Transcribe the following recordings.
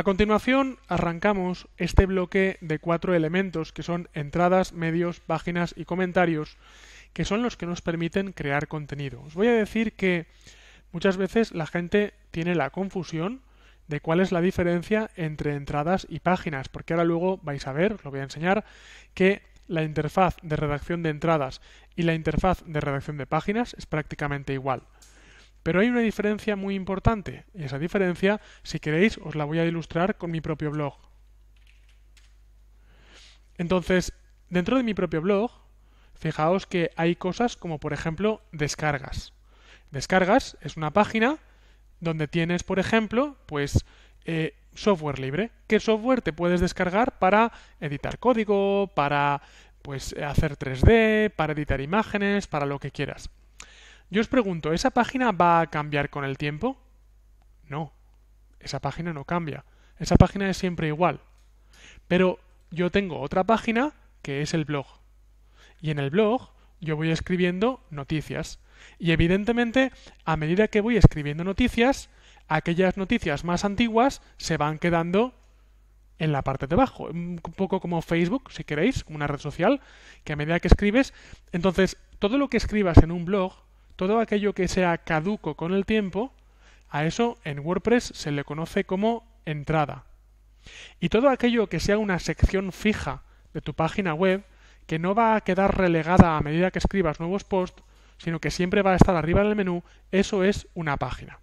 A continuación, arrancamos este bloque de cuatro elementos que son entradas, medios, páginas y comentarios, que son los que nos permiten crear contenido. Os voy a decir que muchas veces la gente tiene la confusión de cuál es la diferencia entre entradas y páginas, porque ahora luego vais a ver, os lo voy a enseñar, que la interfaz de redacción de entradas y la interfaz de redacción de páginas es prácticamente igual. Pero hay una diferencia muy importante, y esa diferencia, si queréis, os la voy a ilustrar con mi propio blog. Entonces, dentro de mi propio blog, fijaos que hay cosas como, por ejemplo, descargas. Descargas es una página donde tienes, por ejemplo, pues eh, software libre. ¿Qué software te puedes descargar para editar código, para pues hacer 3D, para editar imágenes, para lo que quieras? Yo os pregunto, ¿esa página va a cambiar con el tiempo? No, esa página no cambia. Esa página es siempre igual. Pero yo tengo otra página que es el blog. Y en el blog yo voy escribiendo noticias. Y evidentemente, a medida que voy escribiendo noticias, aquellas noticias más antiguas se van quedando en la parte de abajo. Un poco como Facebook, si queréis, una red social, que a medida que escribes, entonces todo lo que escribas en un blog todo aquello que sea caduco con el tiempo, a eso en WordPress se le conoce como entrada. Y todo aquello que sea una sección fija de tu página web, que no va a quedar relegada a medida que escribas nuevos posts, sino que siempre va a estar arriba del menú, eso es una página.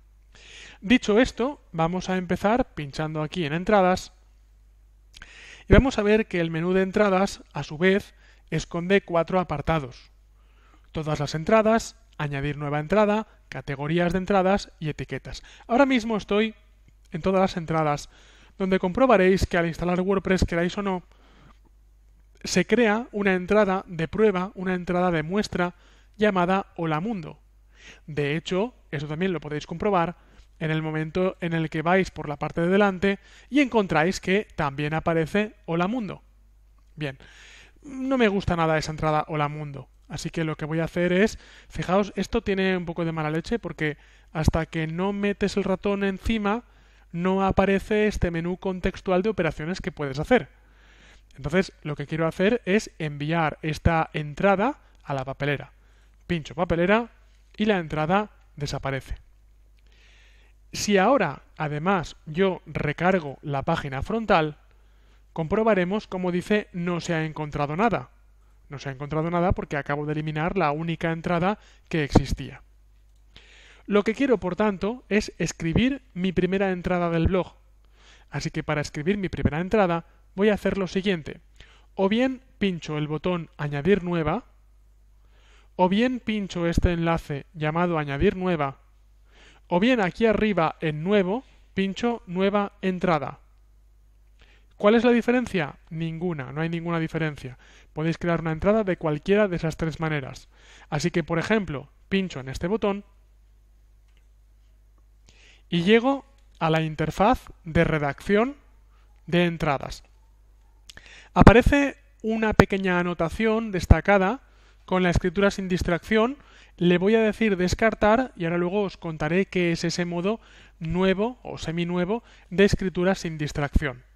Dicho esto, vamos a empezar pinchando aquí en entradas y vamos a ver que el menú de entradas, a su vez, esconde cuatro apartados. Todas las entradas, añadir nueva entrada, categorías de entradas y etiquetas. Ahora mismo estoy en todas las entradas, donde comprobaréis que al instalar WordPress, queráis o no, se crea una entrada de prueba, una entrada de muestra llamada Hola Mundo. De hecho, eso también lo podéis comprobar en el momento en el que vais por la parte de delante y encontráis que también aparece Hola Mundo. Bien, no me gusta nada esa entrada Hola Mundo. Así que lo que voy a hacer es, fijaos, esto tiene un poco de mala leche porque hasta que no metes el ratón encima no aparece este menú contextual de operaciones que puedes hacer. Entonces lo que quiero hacer es enviar esta entrada a la papelera. Pincho papelera y la entrada desaparece. Si ahora además yo recargo la página frontal, comprobaremos como dice no se ha encontrado nada no se ha encontrado nada porque acabo de eliminar la única entrada que existía. Lo que quiero, por tanto, es escribir mi primera entrada del blog. Así que para escribir mi primera entrada voy a hacer lo siguiente. O bien pincho el botón Añadir nueva, o bien pincho este enlace llamado Añadir nueva, o bien aquí arriba en Nuevo pincho Nueva entrada. ¿Cuál es la diferencia? Ninguna, no hay ninguna diferencia. Podéis crear una entrada de cualquiera de esas tres maneras. Así que, por ejemplo, pincho en este botón y llego a la interfaz de redacción de entradas. Aparece una pequeña anotación destacada con la escritura sin distracción. Le voy a decir descartar y ahora luego os contaré qué es ese modo nuevo o seminuevo de escritura sin distracción.